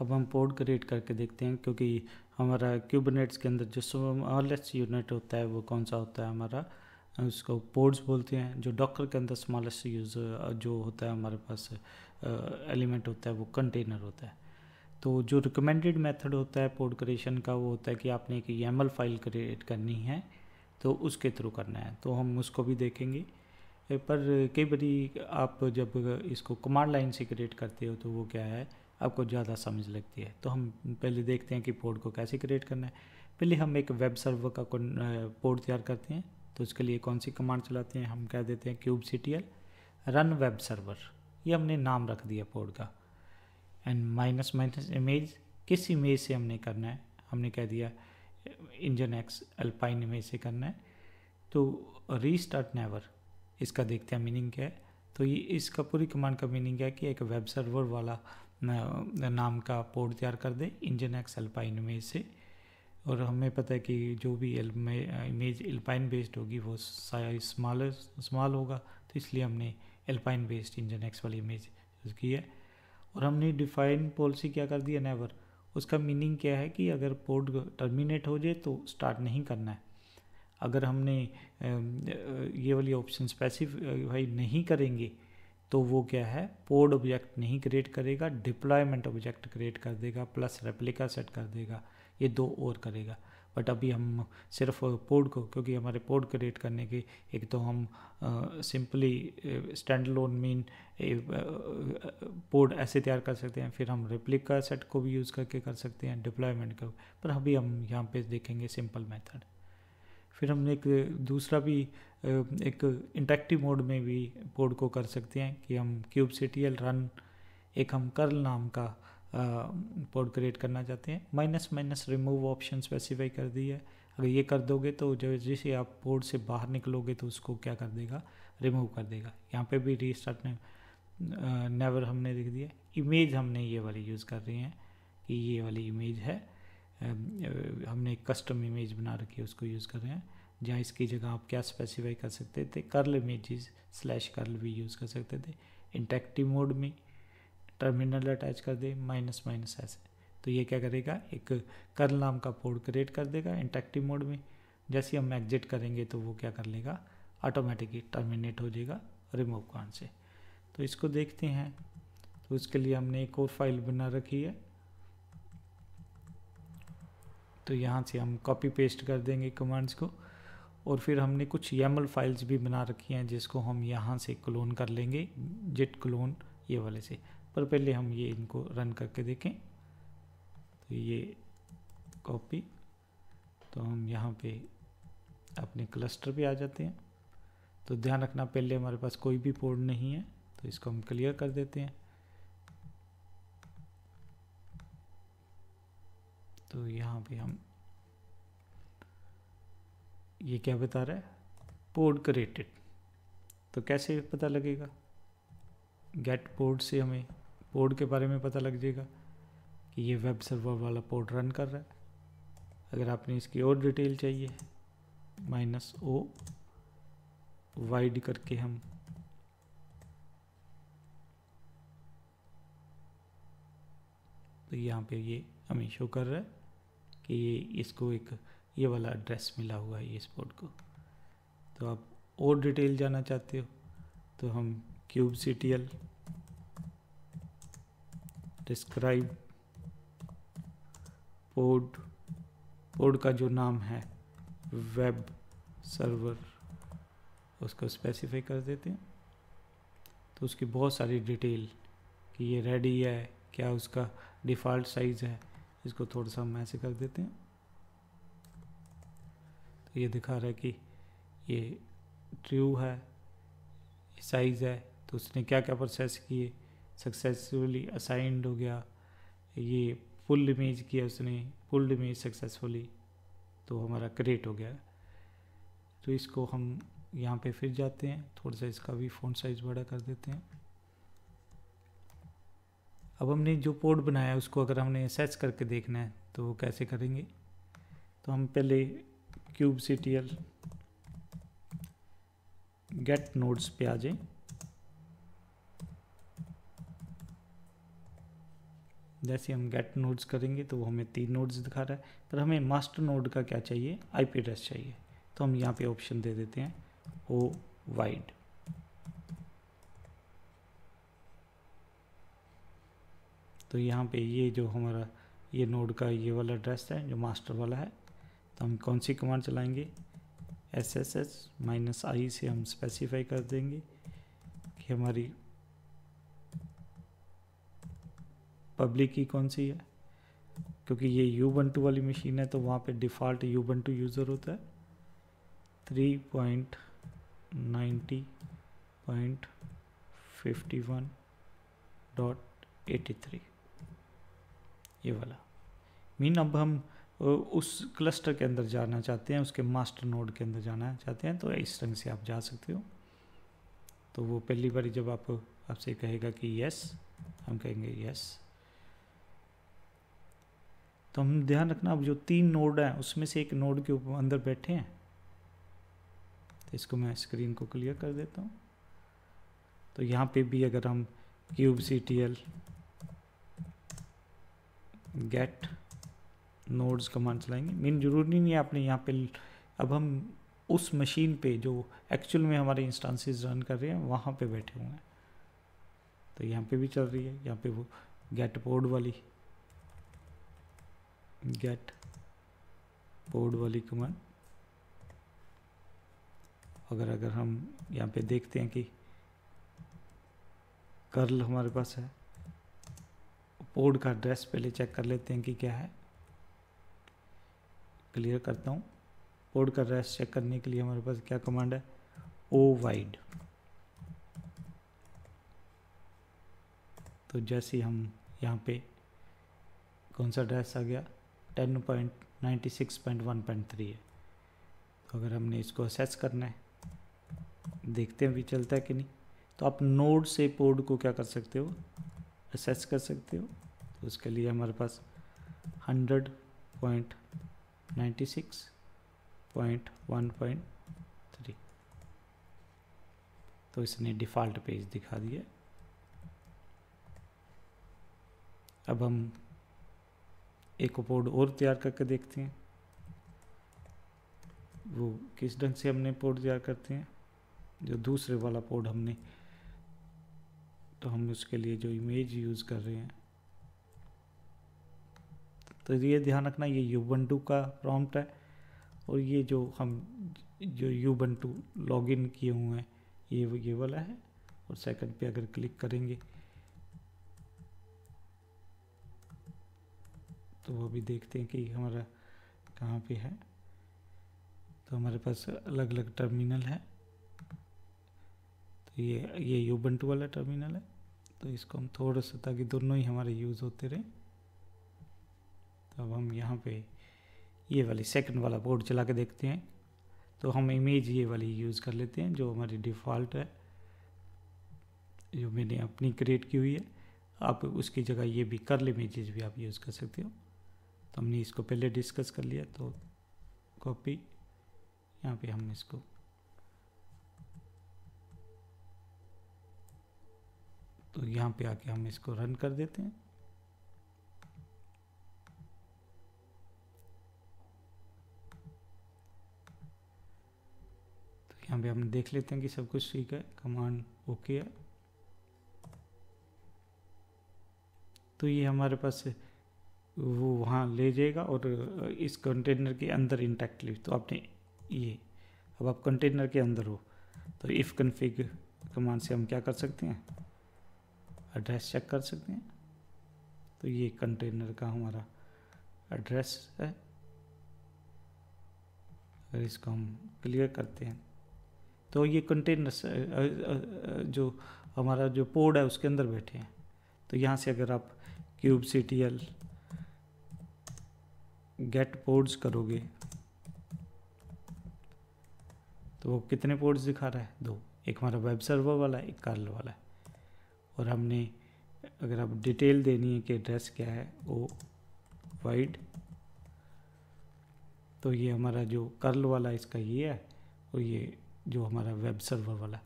अब हम port create करके देखते हैं क्योंकि हमारा क्यूबनेट्स के अंदर जो स्मॉलेस्ट यूनिट होता है वो कौन सा होता है हमारा उसको पोड्स बोलते हैं जो डॉक्टर के अंदर स्मॉलेस्ट यूज जो होता है हमारे पास एलिमेंट होता है वो कंटेनर होता है तो जो रिकमेंडेड मेथड होता है पोड क्रिएशन का वो होता है कि आपने एक एमएल फाइल क्रिएट करनी है तो उसके थ्रू करना है तो हम उसको भी देखेंगे पर कई बारी आप जब इसको कमांड लाइन से क्रिएट करते हो तो वो क्या है आपको ज़्यादा समझ लगती है तो हम पहले देखते हैं कि पोर्ट को कैसे क्रिएट करना है पहले हम एक वेब सर्वर का पोर्ट तैयार करते हैं तो उसके लिए कौन सी कमांड चलाते हैं हम कह देते हैं kube c run web server ये हमने नाम रख दिया पोर्ट का एंड माइनस माइनस इमेज किस इमेज से हमने करना है हमने कह दिया इंजन एक्स अल्पाइन इमेज से करना है तो रीस्टार्ट नेवर इसका देखते हैं मीनिंग क्या है तो ये इसका पूरी कमांड का मीनिंग क्या है कि एक वेब सर्वर वाला नाम का पोर्ट तैयार कर दें इंजन एक्स अल्पाइन में से और हमें पता है कि जो भी इमेज एल्पाइन बेस्ड होगी वो स्मॉलर स्मॉल होगा तो इसलिए हमने एल्पाइन बेस्ड इंजन एक्स वाली इमेज यूज़ की है और हमने डिफाइन पॉलिसी क्या कर दी है नेवर उसका मीनिंग क्या है कि अगर पोर्ट टर्मिनेट हो जाए तो स्टार्ट नहीं करना है अगर हमने ये वाली ऑप्शन स्पेसिफाई नहीं करेंगे तो वो क्या है पोड ऑब्जेक्ट नहीं क्रिएट करेगा डिप्लॉयमेंट ऑब्जेक्ट क्रिएट कर देगा प्लस रेप्लिका सेट कर देगा ये दो और करेगा बट अभी हम सिर्फ पोड को क्योंकि हमारे पोड क्रिएट करने के एक तो हम simply standalone mean pod ऐसे तैयार कर सकते हैं फिर हम रेप्लिका सेट को भी यूज़ करके कर सकते हैं डिप्लॉयमेंट को पर अभी हम यहाँ पे देखेंगे सिंपल मेथड फिर हम एक दूसरा भी एक इंटेक्टिव मोड में भी कोड को कर सकते हैं कि हम क्यूब सी एल रन एक हम कर्ल नाम का कोड क्रिएट करना चाहते हैं minus minus remove option specify कर दी है अगर ये कर दोगे तो जब जैसे आप पोड से बाहर निकलोगे तो उसको क्या कर देगा रिमूव कर देगा यहाँ पे भी रीस्टार्ट ने नेवर हमने लिख दिया इमेज हमने ये वाली यूज़ कर रही हैं कि ये वाली इमेज है हमने एक कस्टम इमेज बना रखी है उसको यूज़ कर रहे हैं जहाँ इसकी जगह आप क्या स्पेसिफाई कर सकते थे कर्ल इमेजेस स्लैश कर्ल भी यूज़ कर सकते थे इंटेक्टिव मोड में टर्मिनल अटैच कर दे माइनस माइनस ऐसे तो ये क्या करेगा एक कर्ल नाम का पोर्ट क्रिएट कर देगा इंटेक्टिव मोड में जैसे हम एग्जिट करेंगे तो वो क्या कर लेगा ऑटोमेटिकली टर्मिनेट हो जाएगा रिमूव कॉन से तो इसको देखते हैं तो उसके लिए हमने एक और फाइल बना रखी है तो यहाँ से हम कॉपी पेस्ट कर देंगे कमांड्स को और फिर हमने कुछ यमल फाइल्स भी बना रखी हैं जिसको हम यहाँ से क्लोन कर लेंगे जिट क्लोन ये वाले से पर पहले हम ये इनको रन करके देखें तो ये कॉपी तो हम यहाँ पे अपने क्लस्टर पे आ जाते हैं तो ध्यान रखना पहले हमारे पास कोई भी पोर्ड नहीं है तो इसको हम क्लियर कर देते हैं तो यहाँ पे हम ये क्या बता रहा है पोर्ड क्रिएटेड तो कैसे पता लगेगा गेट पोर्ड से हमें पोर्ड के बारे में पता लग जाएगा कि ये वेब सर्वर वाला पोर्ड रन कर रहा है अगर आपने इसकी और डिटेल चाहिए माइनस ओ वाइड करके हम तो यहाँ पे ये हमें शो कर रहा है कि ये इसको एक ये वाला एड्रेस मिला हुआ है ये इस को तो आप और डिटेल जाना चाहते हो तो हम kube c T l describe pod pod का जो नाम है वेब सर्वर उसको स्पेसिफाई कर देते हैं तो उसकी बहुत सारी डिटेल कि ये रेडी है क्या उसका डिफ़ॉल्ट साइज़ है इसको थोड़ा सा मैसे ऐसे कर देते हैं तो ये दिखा रहा है कि ये ट्रू है साइज़ है तो उसने क्या क्या प्रोसेस किए सक्सेसफुली असाइंड हो गया ये फुल इमेज किया उसने फुल इमेज सक्सेसफुली तो हमारा क्रिएट हो गया तो इसको हम यहाँ पे फिर जाते हैं थोड़ा सा इसका भी फ़ोन साइज़ बड़ा कर देते हैं अब हमने जो पोर्ट बनाया है उसको अगर हमने सर्च करके देखना है तो वो कैसे करेंगे तो हम पहले kube c T l get nodes पे आ जाए जैसे हम गेट नोड्स करेंगे तो वो हमें तीन नोड्स दिखा रहा है पर हमें मास्टर नोड का क्या चाहिए आईपी एड्रेस चाहिए तो हम यहाँ पे ऑप्शन दे देते हैं ओ वाइड तो यहाँ पे ये जो हमारा ये नोड का ये वाला एड्रेस है जो मास्टर वाला है तो हम कौन सी कमांड चलाएंगे S S S minus I से हम स्पेसिफाई कर देंगे कि हमारी पब्लिक की कौन सी है क्योंकि ये यू बन टू वाली मशीन है तो वहाँ पे default ubuntu user होता है three point ninety point fifty one dot eighty three ये वाला मीन अब हम उस क्लस्टर के अंदर जाना चाहते हैं उसके मास्टर नोड के अंदर जाना चाहते हैं तो इस रंग से आप जा सकते हो तो वो पहली बारी जब आप आपसे कहेगा कि यस हम कहेंगे यस तो हम ध्यान रखना अब जो तीन नोड हैं उसमें से एक नोड के ऊपर अंदर बैठे हैं तो इसको मैं स्क्रीन को क्लियर कर देता हूँ तो यहाँ पे भी अगर हम kube c T l get nodes command चलाएंगे मेन ज़रूरी नहीं है आपने यहाँ पे अब हम उस मशीन पे जो एक्चुअल में हमारे इंस्टांसिस रन कर रहे हैं वहाँ पे बैठे हुए हैं तो यहाँ पे भी चल रही है यहाँ पे वो गेट पोर्ड वाली गेट पोर्ड वाली कमांड अगर अगर हम यहाँ पे देखते हैं कि कर्ल हमारे पास है पोड का एड्रेस पहले चेक कर लेते हैं कि क्या है क्लियर करता हूँ पोड का एड्रेस चेक करने के लिए हमारे पास क्या कमांड है ओ वाइड तो जैसे हम यहाँ पे कौन सा एड्रेस आ गया ten point ninety six point one point three है तो अगर हमने इसको असेस करना है देखते हैं भी चलता है कि नहीं तो आप नोड से पोड को क्या कर सकते हो असेस कर सकते हो उसके लिए हमारे पास hundred point ninety six point one point three तो इसने डिफ़ॉल्ट पेज दिखा दिए अब हम एक पोड और तैयार करके देखते हैं वो किस ढंग से हमने पोड तैयार करते हैं जो दूसरे वाला पोड हमने तो हम उसके लिए जो इमेज यूज़ कर रहे हैं तो ये ध्यान रखना ये यू टू का प्रॉम्प्ट है और ये जो हम जो यू टू लॉग इन किए हुए हैं ये ये वाला है और सेकंड पे अगर क्लिक करेंगे तो अभी देखते हैं कि हमारा कहाँ पे है तो हमारे पास अलग अलग टर्मिनल है तो ये ये टू वाला टर्मिनल है तो इसको हम थोड़ा सा ताकि दोनों ही हमारे यूज़ होते रहें तो अब हम यहाँ पे ये वाली सेकंड वाला बोर्ड चला के देखते हैं तो हम इमेज ये वाली यूज़ कर लेते हैं जो हमारी डिफ़ॉल्ट है जो मैंने अपनी क्रिएट की हुई है आप उसकी जगह ये भी कर्ल इमेजेस भी आप यूज़ कर सकते हो तो हमने इसको पहले डिस्कस कर लिया तो कॉपी यहाँ पे हम इसको तो यहाँ पे आके हम इसको रन कर देते हैं यहाँ पे हम देख लेते हैं कि सब कुछ ठीक है कमांड ओके है तो ये हमारे पास वो वहाँ ले जाएगा और इस कंटेनर के अंदर इंटैक्ट ले तो आपने ये अब आप कंटेनर के अंदर हो तो इफ़ कन्फिग कमांड से हम क्या कर सकते हैं एड्रेस चेक कर सकते हैं तो ये कंटेनर का हमारा एड्रेस है अगर इसको हम क्लियर करते हैं तो ये कंटेनर जो हमारा जो पोड है उसके अंदर बैठे हैं तो यहाँ से अगर आप kube c T l get pods करोगे तो वो कितने पोर्ड्स दिखा रहा है दो एक हमारा वेब सर्वर वाला है एक कार्ल वाला है और हमने अगर आप डिटेल देनी है कि एड्रेस क्या है वो वाइड तो ये हमारा जो कर्ल वाला इसका ये है और ये जो हमारा वेब सर्वर वाला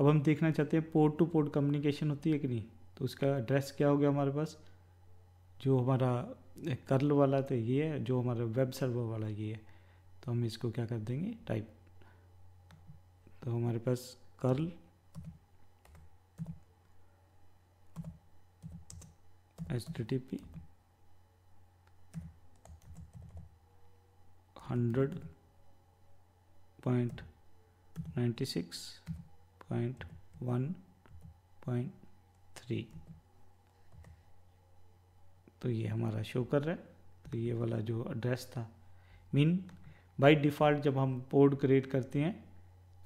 अब हम देखना चाहते हैं पोर्ट टू पोर्ट कम्युनिकेशन होती है कि नहीं तो उसका एड्रेस क्या हो गया हमारे पास जो हमारा कर्ल वाला तो ये है जो हमारा वेब सर्वर वाला ये है तो हम इसको क्या कर देंगे टाइप तो हमारे पास curl H T T P hundred point 96.1.3 तो ये हमारा शो कर रहा है तो ये वाला जो एड्रेस था मीन बाय डिफ़ॉल्ट जब हम पोर्ड क्रिएट करते हैं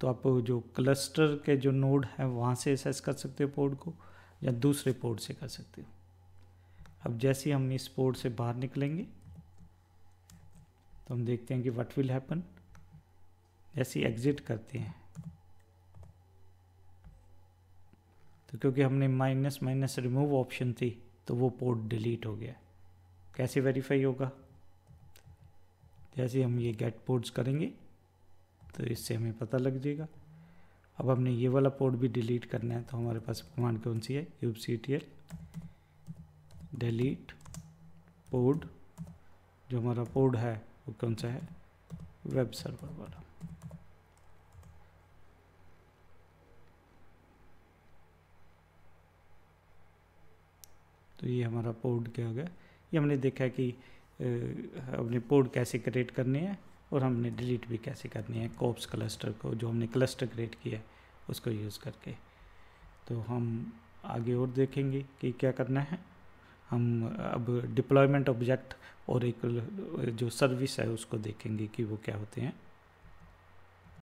तो आप जो क्लस्टर के जो नोड हैं वहाँ से एसेस कर सकते हो पोर्ड को या दूसरे पोर्ड से कर सकते हो अब जैसे ही हम इस पोर्ड से बाहर निकलेंगे तो हम देखते हैं कि व्हाट विल हैपन जैसे एग्ज़िट करते हैं तो क्योंकि हमने माइनस माइनस रिमूव ऑप्शन थी तो वो पोर्ट डिलीट हो गया कैसे वेरीफाई होगा जैसे हम ये गेट पोर्ट्स करेंगे तो इससे हमें पता लग जाएगा अब हमने ये वाला पोर्ट भी डिलीट करना है तो हमारे पास कमांड कौन सी है U C T L delete pod जो हमारा पोर्ट है वो कौन सा है वेब सर्वर वाला तो ये हमारा पोर्ट क्या हो गया ये हमने देखा कि हमने पोर्ट कैसे क्रिएट करने हैं और हमने डिलीट भी कैसे करनी है कॉप्स क्लस्टर को जो हमने क्लस्टर क्रिएट किया है उसको यूज़ करके तो हम आगे और देखेंगे कि क्या करना है हम अब डिप्लॉयमेंट ऑब्जेक्ट और एक जो सर्विस है उसको देखेंगे कि वो क्या होते हैं